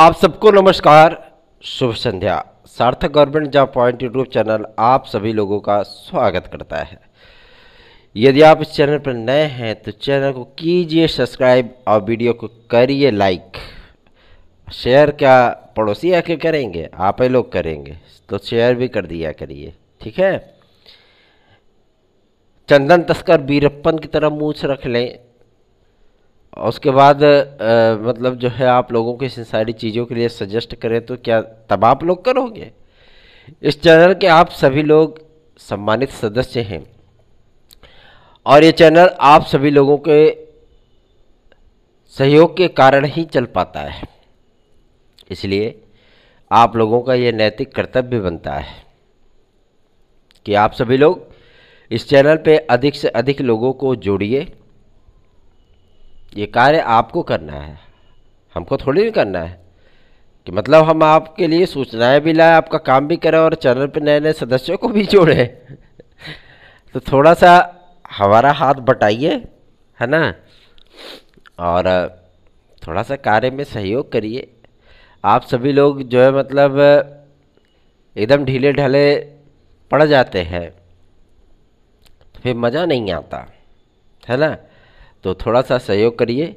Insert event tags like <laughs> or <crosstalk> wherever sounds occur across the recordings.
आप सबको नमस्कार शुभ संध्या Sarthak government job point YouTube channel आप सभी लोगों का स्वागत करता है यदि आप इस चैनल पर नए हैं तो चैनल को कीजिए सब्सक्राइब और वीडियो को करिए लाइक शेयर क्या पड़ोसी आके करेंगे आप ही लोग करेंगे तो शेयर भी कर दिया करिए ठीक है चंदन तस्कर बीरप्पन की तरह मूछ रख लें और उसके बाद आ, मतलब जो है आप लोगों को इन सारी चीज़ों के लिए सजेस्ट करें तो क्या तब आप लोग करोगे इस चैनल के आप सभी लोग सम्मानित सदस्य हैं और ये चैनल आप सभी लोगों के सहयोग के कारण ही चल पाता है इसलिए आप लोगों का ये नैतिक कर्तव्य बनता है कि आप सभी लोग इस चैनल पे अधिक से अधिक लोगों को जोड़िए ये कार्य आपको करना है हमको थोड़ी नहीं करना है कि मतलब हम आपके लिए सूचनाएं भी लाएं आपका काम भी करें और चैनल पर नए नए सदस्यों को भी जोड़ें तो थोड़ा सा हमारा हाथ बटाइए है ना और थोड़ा सा कार्य में सहयोग करिए आप सभी लोग जो है मतलब एकदम ढीले ढाले पड़ जाते हैं तो फिर मज़ा नहीं आता है ना तो थोड़ा सा सहयोग करिए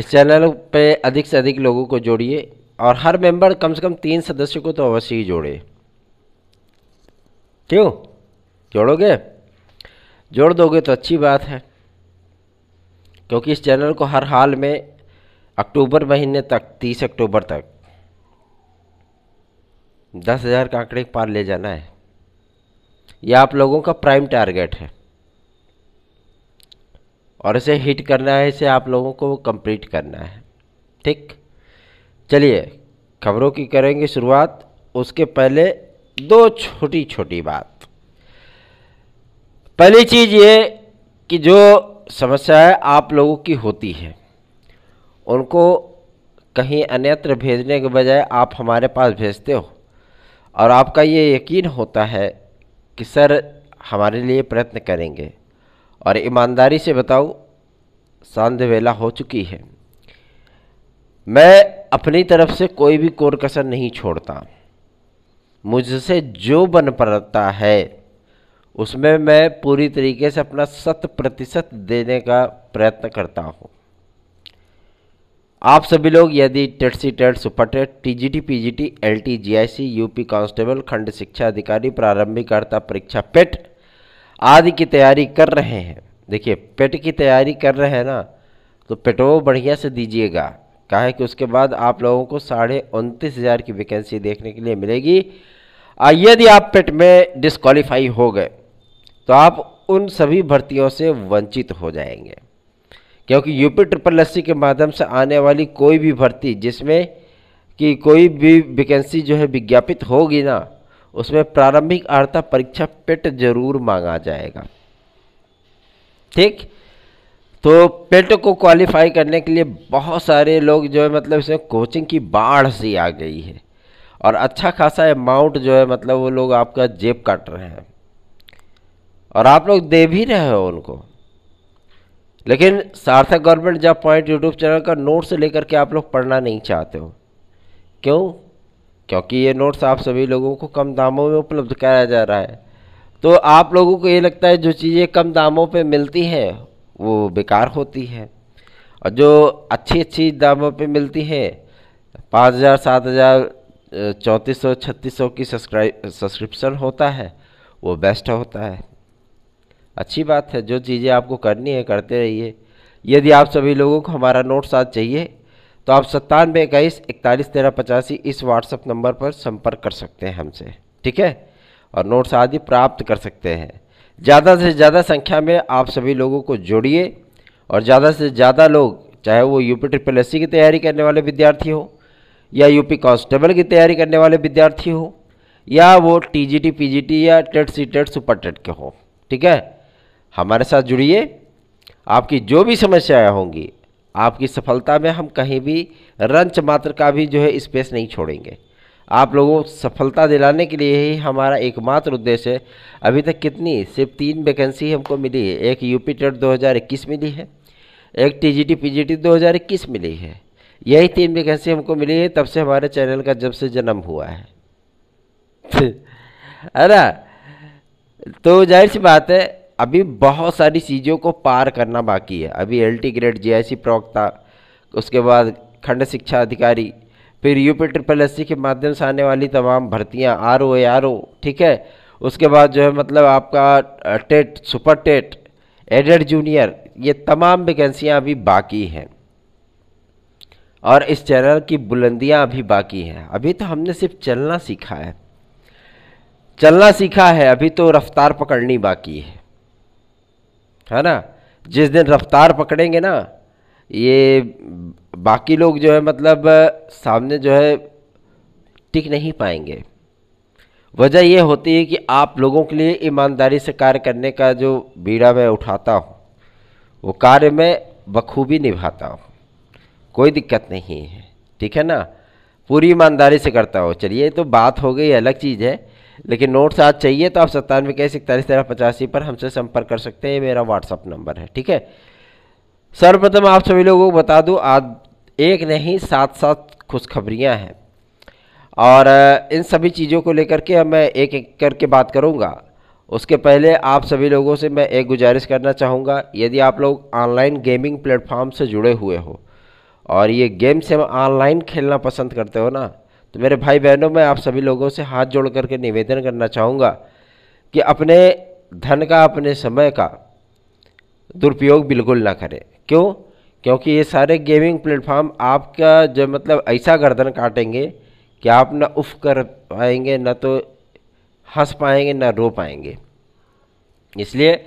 इस चैनल पे अधिक से अधिक लोगों को जोड़िए और हर मेंबर कम से कम तीन सदस्यों को तो अवश्य ही जोड़े क्यों जोड़ोगे जोड़ दोगे तो अच्छी बात है क्योंकि इस चैनल को हर हाल में अक्टूबर महीने तक तीस अक्टूबर तक दस हज़ार का आंकड़े पार ले जाना है यह आप लोगों का प्राइम टारगेट है और इसे हिट करना है इसे आप लोगों को कंप्लीट करना है ठीक चलिए खबरों की करेंगे शुरुआत उसके पहले दो छोटी छोटी बात पहली चीज़ ये कि जो समस्याएं आप लोगों की होती है उनको कहीं अन्यत्र भेजने के बजाय आप हमारे पास भेजते हो और आपका ये यकीन होता है कि सर हमारे लिए प्रयत्न करेंगे और ईमानदारी से बताऊं सांझ वेला हो चुकी है मैं अपनी तरफ से कोई भी कोर कसर नहीं छोड़ता मुझसे जो बन पड़ता है उसमें मैं पूरी तरीके से अपना शत प्रतिशत देने का प्रयत्न करता हूँ आप सभी लोग यदि TET C TET super TET T G T P G T L T G I C U P constable खंड शिक्षा अधिकारी प्रारंभिकर्ता परीक्षा पेट आदि की तैयारी कर रहे हैं देखिए पेट की तैयारी कर रहे हैं ना तो पेटो बढ़िया से दीजिएगा कहा कि उसके बाद आप लोगों को साढ़े उनतीस हज़ार की वैकेंसी देखने के लिए मिलेगी यदि आप पेट में डिस्कालीफाई हो गए तो आप उन सभी भर्तियों से वंचित हो जाएंगे क्योंकि यूपी ट्रिपल एस के माध्यम से आने वाली कोई भी भर्ती जिसमें कि कोई भी वैकेंसी जो है विज्ञापित होगी ना उसमें प्रारंभिक आर्ता परीक्षा पेट जरूर मांगा जाएगा ठीक तो पेट को क्वालिफाई करने के लिए बहुत सारे लोग जो है मतलब इसमें कोचिंग की बाढ़ सी आ गई है और अच्छा खासा अमाउंट जो है मतलब वो लोग आपका जेब काट रहे हैं और आप लोग दे भी रहे हो उनको लेकिन Sarthak government job point YouTube channel का नोट्स लेकर के आप लोग पढ़ना नहीं चाहते हो क्यों क्योंकि ये नोट्स आप सभी लोगों को कम दामों में उपलब्ध कराया जा रहा है तो आप लोगों को ये लगता है जो चीज़ें कम दामों पे मिलती हैं वो बेकार होती है और जो अच्छी अच्छी दामों पे मिलती हैं पाँच हज़ार सात हज़ार चौंतीस सौ छत्तीस सौ की सब्सक्राइब सब्सक्रिप्शन होता है वो बेस्ट होता है अच्छी बात है जो चीज़ें आपको करनी है करते रहिए यदि आप सभी लोगों को हमारा नोट्स आज चाहिए तो आप सत्तानवे इक्कीस इकतालीस तेरह पचासी इस व्हाट्सअप नंबर पर संपर्क कर सकते हैं हमसे ठीक है और नोट्स आदि प्राप्त कर सकते हैं ज़्यादा से ज़्यादा संख्या में आप सभी लोगों को जोड़िए और ज़्यादा से ज़्यादा लोग चाहे वो यूपी ट्रिपल एस की तैयारी करने वाले विद्यार्थी हो या यूपी कांस्टेबल की तैयारी करने वाले विद्यार्थी हो या वो टीजीटी पीजीटी या TET C TET super TET के हो ठीक है हमारे साथ जुड़िए आपकी जो भी समस्याएं होंगी आपकी सफलता में हम कहीं भी रंच मात्र का भी जो है स्पेस नहीं छोड़ेंगे आप लोगों को सफलता दिलाने के लिए ही हमारा एकमात्र उद्देश्य है अभी तक कितनी सिर्फ तीन वैकेंसी हमको मिली है एक यूपी टेट 2021 मिली है एक टी जी टी मिली है यही तीन वैकेंसी हमको मिली है तब से हमारे चैनल का जब से जन्म हुआ है अरे <laughs> तो जाहिर सी बात है अभी बहुत सारी चीज़ों को पार करना बाकी है अभी एल टी ग्रेड सी प्रवक्ता उसके बाद खंड शिक्षा अधिकारी फिर U P triple S C के माध्यम से आने वाली तमाम भर्तियाँ आर ओ आर ओ ठीक है उसके बाद जो है मतलब आपका TET super TET aided junior ये तमाम वैकेंसियाँ अभी बाकी हैं और इस चैनल की बुलंदियाँ अभी बाकी हैं अभी तो हमने सिर्फ चलना सीखा है चलना सीखा है अभी तो रफ्तार पकड़नी बाकी है है ना जिस दिन रफ्तार पकड़ेंगे ना ये बाकी लोग जो है मतलब सामने जो है टिक नहीं पाएंगे वजह यह होती है कि आप लोगों के लिए ईमानदारी से कार्य करने का जो बीड़ा मैं उठाता हूँ वो कार्य मैं बखूबी निभाता हूँ कोई दिक्कत नहीं है ठीक है ना पूरी ईमानदारी से करता हूँ चलिए तो बात हो गई अलग चीज़ है लेकिन नोट्स आज चाहिए तो आप सत्तानवे इक्कीस इकतालीस तेरह पचासी पर हमसे संपर्क कर सकते हैं ये मेरा व्हाट्सअप नंबर है ठीक है सर्वप्रथम आप सभी लोगों को बता दूं आज एक नहीं सात सात खुशखबरियां हैं और इन सभी चीज़ों को लेकर के मैं एक एक करके बात करूंगा उसके पहले आप सभी लोगों से मैं एक गुजारिश करना चाहूँगा यदि आप लोग ऑनलाइन गेमिंग प्लेटफॉर्म से जुड़े हुए हो और ये गेम से ऑनलाइन खेलना पसंद करते हो ना तो मेरे भाई बहनों मैं आप सभी लोगों से हाथ जोड़ करके निवेदन करना चाहूँगा कि अपने धन का अपने समय का दुरुपयोग बिल्कुल ना करें क्यों क्योंकि ये सारे गेमिंग प्लेटफार्म आपका जो मतलब ऐसा गर्दन काटेंगे कि आप ना उफ़ कर पाएंगे ना तो हंस पाएंगे ना रो पाएंगे इसलिए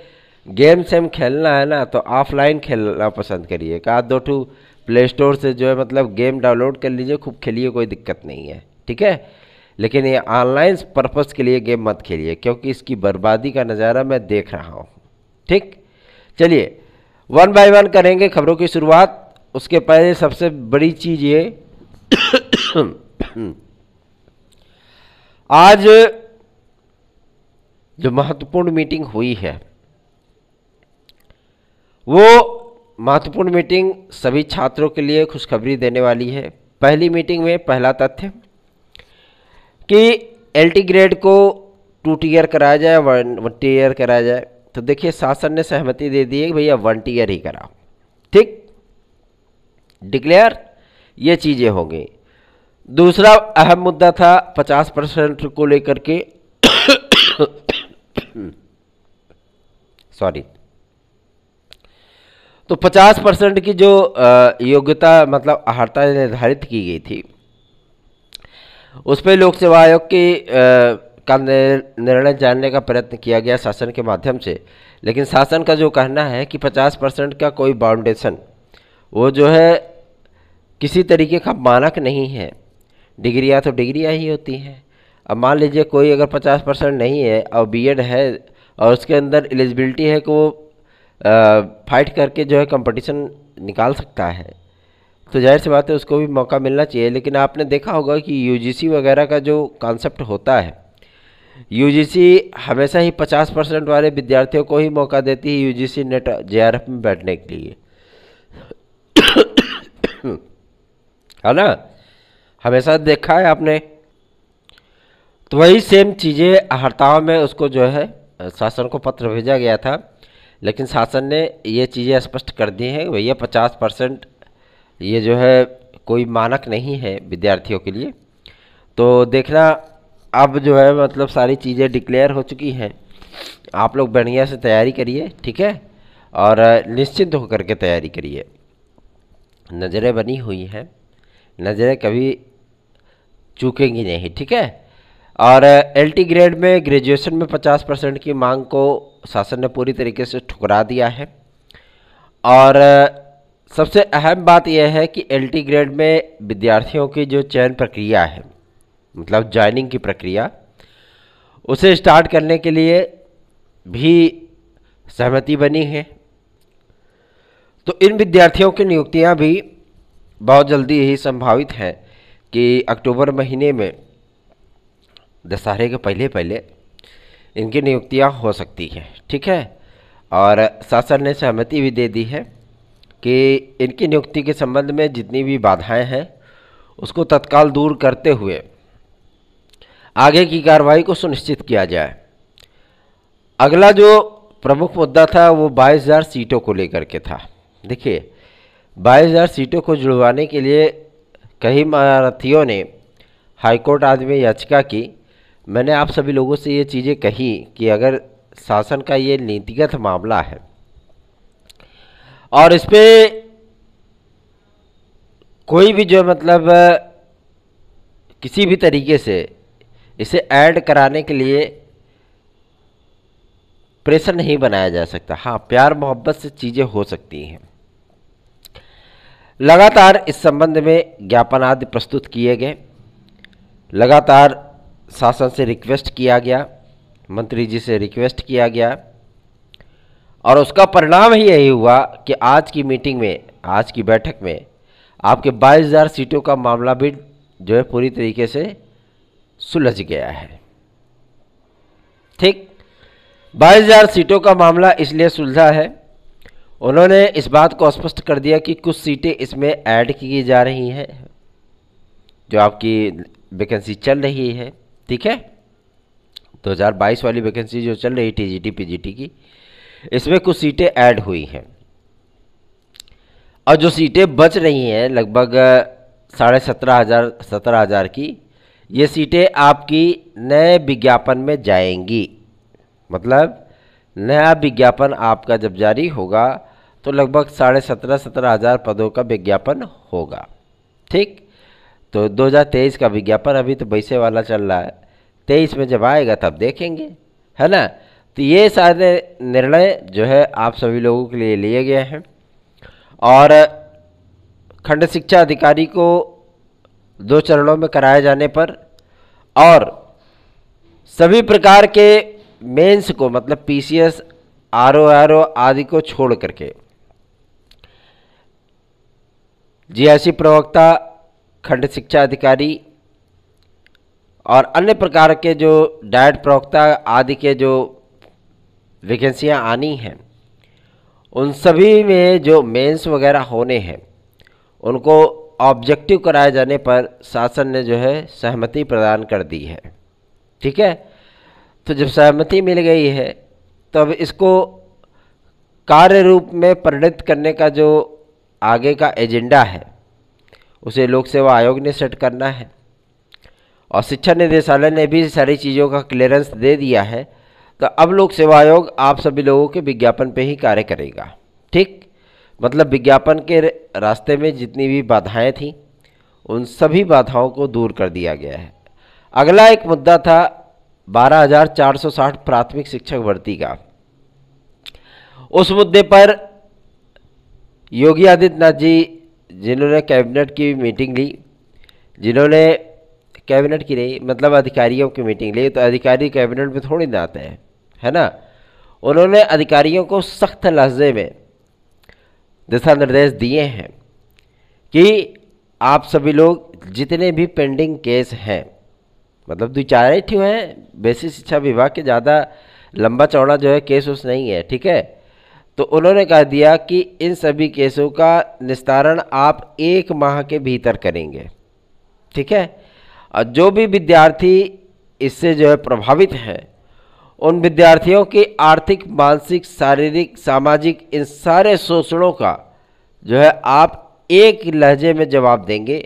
गेम सेम खेलना है ना तो ऑफलाइन खेलना पसंद करिए कहा दो टू प्ले स्टोर से जो है मतलब गेम डाउनलोड कर लीजिए खूब खेलिए कोई दिक्कत नहीं है ठीक है लेकिन ये ऑनलाइन पर्पज़ के लिए गेम मत खेलिए क्योंकि इसकी बर्बादी का नज़ारा मैं देख रहा हूँ ठीक चलिए वन बाय वन करेंगे खबरों की शुरुआत उसके पहले सबसे बड़ी चीज़ ये आज जो महत्वपूर्ण मीटिंग हुई है वो महत्वपूर्ण मीटिंग सभी छात्रों के लिए खुशखबरी देने वाली है पहली मीटिंग में पहला तथ्य कि एल ग्रेड को टू टीयर कराया जाए वन वन टीयर कराया जाए तो देखिए शासन ने सहमति दे दी है कि भैया टीयर ही कराओ ठीक डिक्लेयर ये चीज़ें होंगी दूसरा अहम मुद्दा था 50 परसेंट को लेकर के सॉरी तो 50 परसेंट की जो योग्यता मतलब अहर्ता निर्धारित की गई थी उस पर लोक सेवा आयोग की का निर्णय जानने का प्रयत्न किया गया शासन के माध्यम से लेकिन शासन का जो कहना है कि 50 परसेंट का कोई बाउंडेशन वो जो है किसी तरीके का मानक नहीं है डिग्रियाँ तो डिग्रियाँ ही होती हैं अब मान लीजिए कोई अगर 50 परसेंट नहीं है और बीएड है और उसके अंदर एलिजिबिलिटी है कि वो फाइट करके जो है कंपटीशन निकाल सकता है तो जाहिर सी बात है उसको भी मौका मिलना चाहिए लेकिन आपने देखा होगा कि यूजीसी वगैरह का जो कॉन्सेप्ट होता है यूजीसी हमेशा ही 50 परसेंट वाले विद्यार्थियों को ही मौका देती है यूजीसी नेट जेआरएफ में बैठने के लिए है ना हमेशा देखा है आपने तो वही सेम चीज़ें हड़ताव में उसको जो है शासन को पत्र भेजा गया था लेकिन शासन ने ये चीज़ें स्पष्ट कर दी हैं भैया पचास परसेंट ये जो है कोई मानक नहीं है विद्यार्थियों के लिए तो देखना अब जो है मतलब सारी चीज़ें डिक्लेयर हो चुकी हैं आप लोग बढ़िया से तैयारी करिए ठीक है और निश्चिंत होकर के तैयारी करिए नज़रें बनी हुई हैं नज़रें कभी चूकेंगी नहीं ठीक है और एलटी ग्रेड में ग्रेजुएशन में 50 परसेंट की मांग को शासन ने पूरी तरीके से ठुकरा दिया है और सबसे अहम बात यह है कि एलटी ग्रेड में विद्यार्थियों की जो चयन प्रक्रिया है मतलब ज्वाइनिंग की प्रक्रिया उसे स्टार्ट करने के लिए भी सहमति बनी है तो इन विद्यार्थियों की नियुक्तियां भी बहुत जल्दी ही संभावित हैं कि अक्टूबर महीने में दशहरे के पहले पहले इनकी नियुक्तियां हो सकती हैं ठीक है और शासन ने सहमति भी दे दी है कि इनकी नियुक्ति के संबंध में जितनी भी बाधाएं हैं उसको तत्काल दूर करते हुए आगे की कार्रवाई को सुनिश्चित किया जाए अगला जो प्रमुख मुद्दा था वो बाईस हज़ार सीटों को लेकर के था देखिए बाईस हज़ार सीटों को जुड़वाने के लिए कई महारथियों ने हाईकोर्ट आदि में याचिका की मैंने आप सभी लोगों से ये चीज़ें कही कि अगर शासन का ये नीतिगत मामला है और इस पर कोई भी जो मतलब किसी भी तरीके से इसे ऐड कराने के लिए प्रेशर नहीं बनाया जा सकता हाँ प्यार मोहब्बत से चीज़ें हो सकती हैं लगातार इस संबंध में ज्ञापन आदि प्रस्तुत किए गए लगातार शासन से रिक्वेस्ट किया गया मंत्री जी से रिक्वेस्ट किया गया और उसका परिणाम ही यही हुआ कि आज की मीटिंग में आज की बैठक में आपके 22,000 सीटों का मामला भी जो है पूरी तरीके से सुलझ गया है ठीक 22,000 सीटों का मामला इसलिए सुलझा है उन्होंने इस बात को स्पष्ट कर दिया कि कुछ सीटें इसमें ऐड की जा रही हैं जो आपकी वैकेंसी चल रही है ठीक है 2022 वाली वैकेंसी जो चल रही टी जी पीजीटी की इसमें कुछ सीटें ऐड हुई हैं और जो सीटें बच रही हैं लगभग साढ़े सत्रह हज़ार सत्रह हज़ार की ये सीटें आपकी नए विज्ञापन में जाएंगी मतलब नया विज्ञापन आपका जब जारी होगा तो लगभग साढ़े सत्रह सत्रह हज़ार पदों का विज्ञापन होगा ठीक तो 2023 का विज्ञापन अभी तो बैसे वाला चल रहा है तेईस में जब आएगा तब देखेंगे है ना तो ये सारे निर्णय जो है आप सभी लोगों के लिए लिए गए हैं और खंड शिक्षा अधिकारी को दो चरणों में कराए जाने पर और सभी प्रकार के मेंस को मतलब पीसीएस आरओ आरओ आदि को छोड़ करके जीआईसी प्रवक्ता खंड शिक्षा अधिकारी और अन्य प्रकार के जो डायट प्रवक्ता आदि के जो वैकेंसियां आनी हैं उन सभी में जो मेंस वगैरह होने हैं उनको ऑब्जेक्टिव कराए जाने पर शासन ने जो है सहमति प्रदान कर दी है ठीक है तो जब सहमति मिल गई है तो अब इसको कार्य रूप में परिणत करने का जो आगे का एजेंडा है उसे लोक सेवा आयोग ने सेट करना है और शिक्षा निदेशालय ने भी सारी चीज़ों का क्लियरेंस दे दिया है तो अब लोक सेवा आयोग आप सभी लोगों के विज्ञापन पे ही कार्य करेगा ठीक मतलब विज्ञापन के रास्ते में जितनी भी बाधाएं थीं उन सभी बाधाओं को दूर कर दिया गया है अगला एक मुद्दा था 12,460 प्राथमिक शिक्षक भर्ती का उस मुद्दे पर योगी आदित्यनाथ जी जिन्होंने कैबिनेट की मीटिंग ली जिन्होंने कैबिनेट की नहीं मतलब अधिकारियों की मीटिंग ली तो अधिकारी कैबिनेट में थोड़ी ना आते हैं है ना उन्होंने अधिकारियों को सख्त लहजे में दिशा निर्देश दिए हैं कि आप सभी लोग जितने भी पेंडिंग केस हैं मतलब दो चार ही ठीक हैं बेसिक शिक्षा विभाग के ज़्यादा लंबा चौड़ा जो है केस उस नहीं है ठीक है तो उन्होंने कह दिया कि इन सभी केसों का निस्तारण आप एक माह के भीतर करेंगे ठीक है और जो भी विद्यार्थी इससे जो है प्रभावित हैं उन विद्यार्थियों के आर्थिक मानसिक शारीरिक सामाजिक इन सारे शोषणों का जो है आप एक लहजे में जवाब देंगे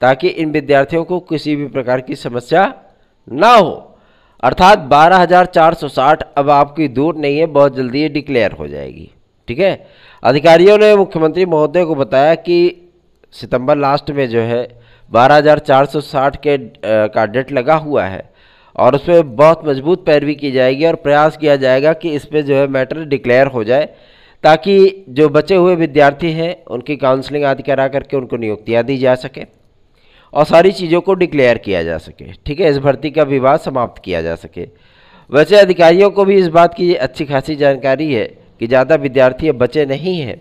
ताकि इन विद्यार्थियों को किसी भी प्रकार की समस्या ना हो अर्थात 12,460 अब आपकी दूर नहीं है बहुत जल्दी ये डिक्लेयर हो जाएगी ठीक है अधिकारियों ने मुख्यमंत्री महोदय को बताया कि सितंबर लास्ट में जो है 12,460 के आ, का डेट लगा हुआ है और उस पर बहुत मजबूत पैरवी की जाएगी और प्रयास किया जाएगा कि इस पर जो है मैटर डिक्लेयर हो जाए ताकि जो बचे हुए विद्यार्थी हैं उनकी काउंसलिंग आदि करा करके उनको नियुक्तियाँ दी जा सके और सारी चीज़ों को डिक्लेयर किया जा सके ठीक है इस भर्ती का विवाद समाप्त किया जा सके वैसे अधिकारियों को भी इस बात की अच्छी खासी जानकारी है कि ज़्यादा विद्यार्थी बचे नहीं हैं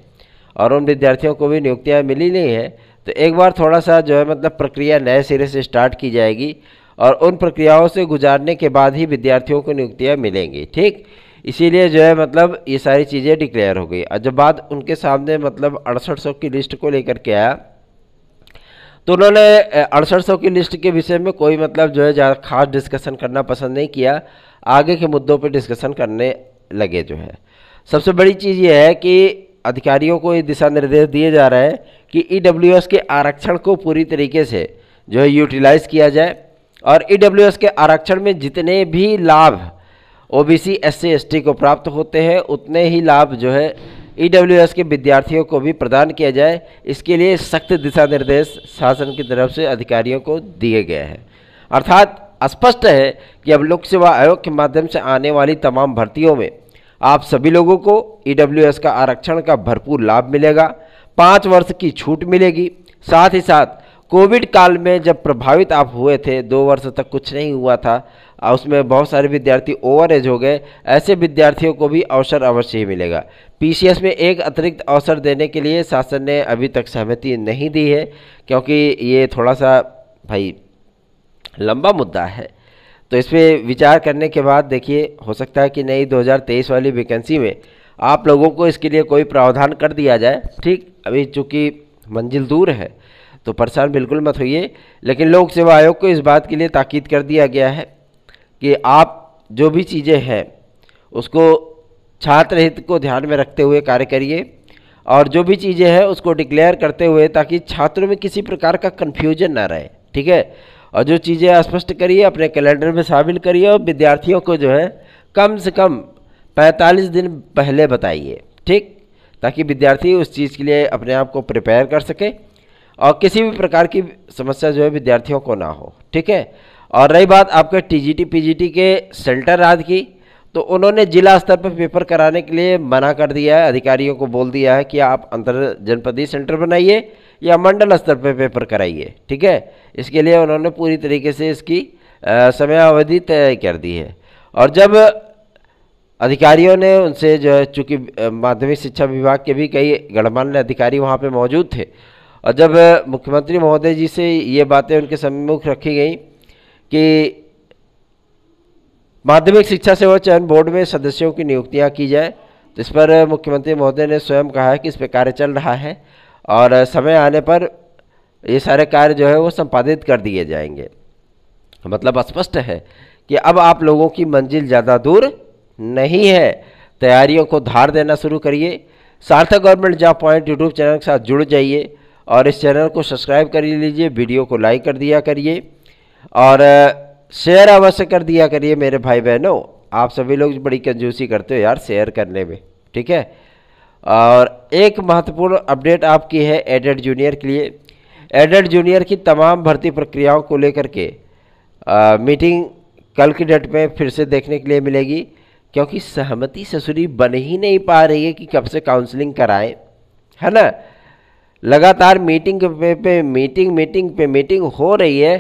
और उन विद्यार्थियों को भी नियुक्तियाँ मिली नहीं हैं तो एक बार थोड़ा सा जो है मतलब प्रक्रिया नए सिरे से स्टार्ट की जाएगी और उन प्रक्रियाओं से गुजारने के बाद ही विद्यार्थियों को नियुक्तियाँ मिलेंगी ठीक इसीलिए जो है मतलब ये सारी चीज़ें डिक्लेयर हो गई और जब बात उनके सामने मतलब अड़सठ सौ की लिस्ट को लेकर के आया तो उन्होंने अड़सठ सौ की लिस्ट के विषय में कोई मतलब जो है ज़्यादा खास डिस्कशन करना पसंद नहीं किया आगे के मुद्दों पर डिस्कशन करने लगे जो है सबसे बड़ी चीज़ ये है कि अधिकारियों को ये दिशा निर्देश दिए जा रहे हैं कि ई e के आरक्षण को पूरी तरीके से जो है यूटिलाइज़ किया जाए और ई e के आरक्षण में जितने भी लाभ O B C S C को प्राप्त होते हैं उतने ही लाभ जो है ई e के विद्यार्थियों को भी प्रदान किया जाए इसके लिए सख्त दिशा निर्देश शासन की तरफ से अधिकारियों को दिए गए हैं अर्थात स्पष्ट है कि अब लोक सेवा आयोग के माध्यम से आने वाली तमाम भर्तियों में आप सभी लोगों को ई e का आरक्षण का भरपूर लाभ मिलेगा पाँच वर्ष की छूट मिलेगी साथ ही साथ कोविड काल में जब प्रभावित आप हुए थे दो वर्ष तक कुछ नहीं हुआ था और उसमें बहुत सारे विद्यार्थी ओवर एज हो गए ऐसे विद्यार्थियों को भी अवसर अवश्य ही मिलेगा पीसीएस में एक अतिरिक्त अवसर देने के लिए शासन ने अभी तक सहमति नहीं दी है क्योंकि ये थोड़ा सा भाई लंबा मुद्दा है तो इस पर विचार करने के बाद देखिए हो सकता है कि नई 2023 वाली वैकेंसी में आप लोगों को इसके लिए कोई प्रावधान कर दिया जाए ठीक अभी चूँकि मंजिल दूर है तो परेशान बिल्कुल मत होइए लेकिन लोक सेवा आयोग को इस बात के लिए ताकीद कर दिया गया है कि आप जो भी चीज़ें हैं उसको छात्र हित को ध्यान में रखते हुए कार्य करिए और जो भी चीज़ें हैं उसको डिक्लेयर करते हुए ताकि छात्रों में किसी प्रकार का कन्फ्यूजन ना रहे ठीक है और जो चीज़ें स्पष्ट करिए अपने कैलेंडर में शामिल करिए और विद्यार्थियों को जो है कम से कम 45 दिन पहले बताइए ठीक ताकि विद्यार्थी उस चीज़ के लिए अपने आप को प्रिपेयर कर सके और किसी भी प्रकार की समस्या जो है विद्यार्थियों को ना हो ठीक है और रही बात आपके टीजीटी पीजीटी के सेंटर राज की तो उन्होंने जिला स्तर पर पेपर कराने के लिए मना कर दिया है अधिकारियों को बोल दिया है कि आप अंतर जनपदीय सेंटर बनाइए या मंडल स्तर पर पेपर कराइए ठीक है इसके लिए उन्होंने पूरी तरीके से इसकी समयावधि तय कर दी है और जब अधिकारियों ने उनसे जो है चूँकि माध्यमिक शिक्षा विभाग के भी कई गणमान्य अधिकारी वहाँ पर मौजूद थे और जब मुख्यमंत्री महोदय जी से ये बातें उनके सम्मुख रखी गई कि माध्यमिक शिक्षा सेवा चयन बोर्ड में सदस्यों की नियुक्तियां की जाए तो इस पर मुख्यमंत्री महोदय ने स्वयं कहा है कि इस पर कार्य चल रहा है और समय आने पर ये सारे कार्य जो है वो संपादित कर दिए जाएंगे मतलब स्पष्ट है कि अब आप लोगों की मंजिल ज़्यादा दूर नहीं है तैयारियों को धार देना शुरू करिए Sarthak government job point YouTube channel के साथ जुड़ जाइए और इस चैनल को सब्सक्राइब कर लीजिए वीडियो को लाइक कर दिया करिए और शेयर अवश्य कर दिया करिए मेरे भाई बहनों आप सभी लोग बड़ी कंजूसी करते हो यार शेयर करने में ठीक है और एक महत्वपूर्ण अपडेट आपकी है एडेड जूनियर के लिए एडेड जूनियर की तमाम भर्ती प्रक्रियाओं को लेकर के मीटिंग कल की डेट में फिर से देखने के लिए मिलेगी क्योंकि सहमति ससुरी बन ही नहीं पा रही है कि कब से काउंसलिंग कराएं है ना लगातार मीटिंग पे पे मीटिंग मीटिंग पे मीटिंग हो रही है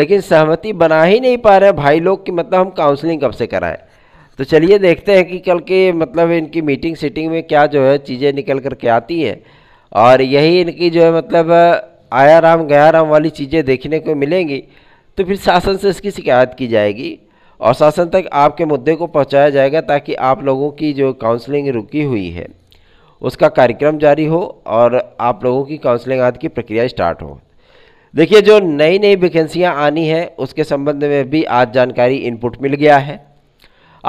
लेकिन सहमति बना ही नहीं पा रहे भाई लोग कि मतलब हम काउंसलिंग कब से कराएं तो चलिए देखते हैं कि कल के मतलब इनकी मीटिंग सीटिंग में क्या जो है चीज़ें निकल कर के आती हैं और यही इनकी जो है मतलब आया राम गया राम वाली चीज़ें देखने को मिलेंगी तो फिर शासन से इसकी शिकायत की जाएगी और शासन तक आपके मुद्दे को पहुँचाया जाएगा ताकि आप लोगों की जो काउंसलिंग रुकी हुई है उसका कार्यक्रम जारी हो और आप लोगों की काउंसलिंग आदि की प्रक्रिया स्टार्ट हो देखिए जो नई नई वैकेंसियाँ आनी है उसके संबंध में भी आज जानकारी इनपुट मिल गया है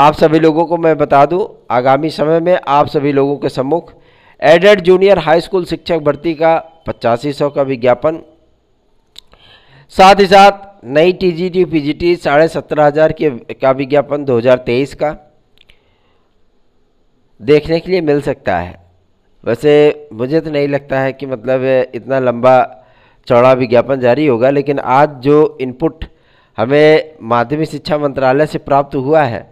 आप सभी लोगों को मैं बता दूं आगामी समय में आप सभी लोगों के सम्मुख एडेड जूनियर हाई स्कूल शिक्षक भर्ती का पचासी सौ का विज्ञापन साथ ही साथ नई T G T P G T साढ़े सत्रह हज़ार के का विज्ञापन 2023 का देखने के लिए मिल सकता है वैसे मुझे तो नहीं लगता है कि मतलब इतना लंबा चौड़ा विज्ञापन जारी होगा लेकिन आज जो इनपुट हमें माध्यमिक शिक्षा मंत्रालय से प्राप्त हुआ है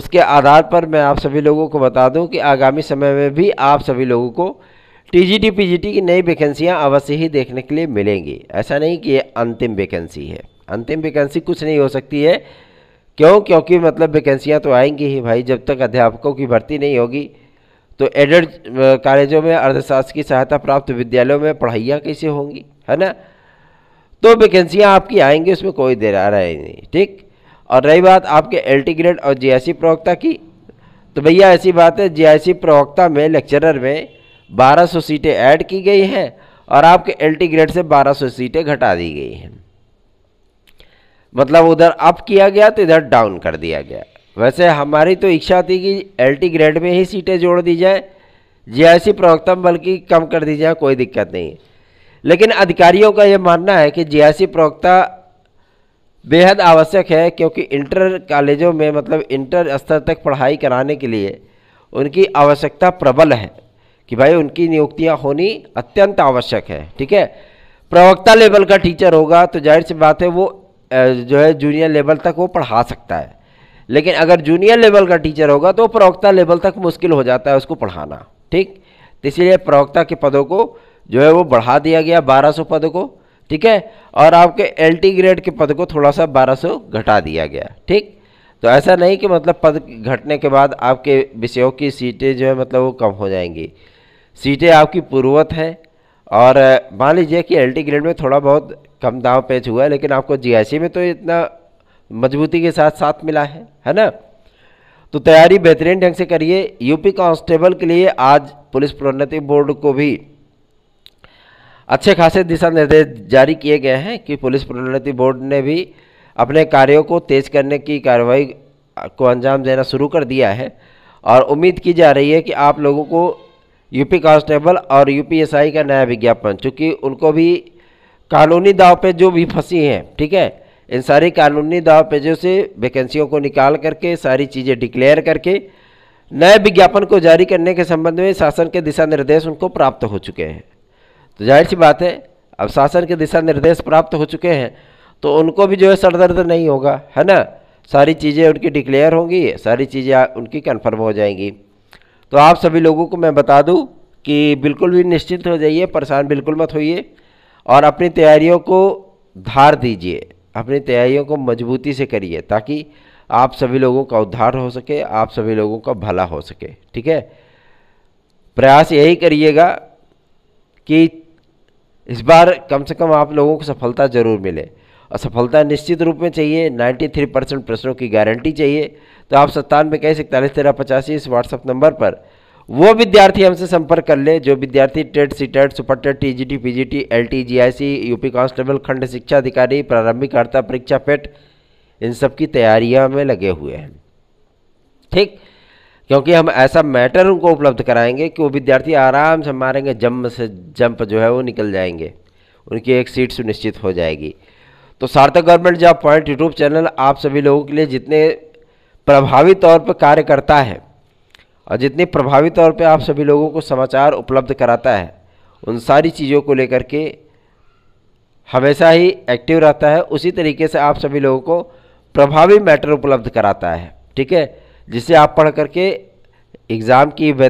उसके आधार पर मैं आप सभी लोगों को बता दूं कि आगामी समय में भी आप सभी लोगों को टीजीटी पीजीटी की नई वैकेंसियां अवश्य ही देखने के लिए मिलेंगी ऐसा नहीं कि ये अंतिम वैकेंसी है अंतिम वैकेंसी कुछ नहीं हो सकती है क्यों क्योंकि मतलब वैकेंसियाँ तो आएंगी ही भाई जब तक अध्यापकों की भर्ती नहीं होगी तो एडेड कॉलेजों में अर्थशास्त्र की सहायता प्राप्त विद्यालयों में पढ़ाइयाँ कैसे होंगी है ना तो वैकेंसियाँ आपकी आएंगी उसमें कोई देर आ रहा है नहीं ठीक और रही बात आपके एल ग्रेड और जी प्रवक्ता की तो भैया ऐसी बात है जी प्रवक्ता में लेक्चरर में 1200 सीटें ऐड की गई हैं और आपके एल ग्रेड से 1200 सीटें घटा दी गई हैं मतलब उधर अप किया गया तो इधर डाउन कर दिया गया वैसे हमारी तो इच्छा थी कि एलटी ग्रेड में ही सीटें जोड़ दी जाए जीआईसी प्रवक्ता बल्कि कम कर दी जाए कोई दिक्कत नहीं लेकिन अधिकारियों का ये मानना है कि जीआईसी प्रवक्ता बेहद आवश्यक है क्योंकि इंटर कॉलेजों में मतलब इंटर स्तर तक पढ़ाई कराने के लिए उनकी आवश्यकता प्रबल है कि भाई उनकी नियुक्तियाँ होनी अत्यंत आवश्यक है ठीक है प्रवक्ता लेवल का टीचर होगा तो जाहिर सी बात है वो जो है जूनियर लेवल तक वो पढ़ा सकता है लेकिन अगर जूनियर लेवल का टीचर होगा तो प्रवक्ता लेवल तक मुश्किल हो जाता है उसको पढ़ाना ठीक तो इसीलिए प्रवक्ता के पदों को जो है वो बढ़ा दिया गया 1200 पदों को ठीक है और आपके एल ग्रेड के पद को थोड़ा सा 1200 घटा दिया गया ठीक तो ऐसा नहीं कि मतलब पद घटने के बाद आपके विषयों की सीटें जो है मतलब वो कम हो जाएंगी सीटें आपकी पूर्वत हैं और मान लीजिए कि एल ग्रेड में थोड़ा बहुत कम दाव पेच हुआ है लेकिन आपको जी में तो इतना मजबूती के साथ साथ मिला है है ना तो तैयारी बेहतरीन ढंग से करिए यूपी कांस्टेबल के लिए आज पुलिस प्रोन्नति बोर्ड को भी अच्छे खासे दिशा निर्देश जारी किए गए हैं कि पुलिस प्रोन्नति बोर्ड ने भी अपने कार्यों को तेज करने की कार्रवाई को अंजाम देना शुरू कर दिया है और उम्मीद की जा रही है कि आप लोगों को यूपी कांस्टेबल और यूपीएसआई का नया विज्ञापन चूँकि उनको भी कानूनी दाव पे जो भी फंसी हैं ठीक है इन सारी कानूनी दावा पेजों से वैकेंसियों को निकाल करके सारी चीज़ें डिक्लेयर करके नए विज्ञापन को जारी करने के संबंध में शासन के दिशा निर्देश उनको प्राप्त हो चुके हैं तो जाहिर सी बात है अब शासन के दिशा निर्देश प्राप्त हो चुके हैं तो उनको भी जो है सरदर्द नहीं होगा है ना सारी चीज़ें उनकी डिक्लेयर होंगी सारी चीज़ें उनकी कन्फर्म हो जाएंगी तो आप सभी लोगों को मैं बता दूँ कि बिल्कुल भी निश्चिंत हो जाइए परेशान बिल्कुल मत होइए और अपनी तैयारियों को धार दीजिए अपनी तैयारियों को मजबूती से करिए ताकि आप सभी लोगों का उद्धार हो सके आप सभी लोगों का भला हो सके ठीक है प्रयास यही करिएगा कि इस बार कम से कम आप लोगों को सफलता ज़रूर मिले और सफलता निश्चित रूप में चाहिए 93 परसेंट प्रश्नों की गारंटी चाहिए तो आप सत्तानवे कैसे इकतालीस तेरह पचासी इस व्हाट्सअप नंबर पर वो विद्यार्थी हमसे संपर्क कर ले जो विद्यार्थी TET C TET super TET T G T P G T L T G I C UP constable खंड शिक्षा अधिकारी प्रारंभिक अर्ता परीक्षा पेट इन सब की तैयारियां में लगे हुए हैं ठीक क्योंकि हम ऐसा मैटर उनको उपलब्ध कराएंगे कि वो विद्यार्थी आराम से मारेंगे जम्प से जंप जो है वो निकल जाएंगे उनकी एक सीट सुनिश्चित हो जाएगी तो Sarthak government job point YouTube channel आप सभी लोगों के लिए जितने प्रभावी तौर पर कार्य करता है और जितनी प्रभावी तौर पे आप सभी लोगों को समाचार उपलब्ध कराता है उन सारी चीज़ों को लेकर के हमेशा ही एक्टिव रहता है उसी तरीके से आप सभी लोगों को प्रभावी मैटर उपलब्ध कराता है ठीक है जिसे आप पढ़ करके एग्ज़ाम की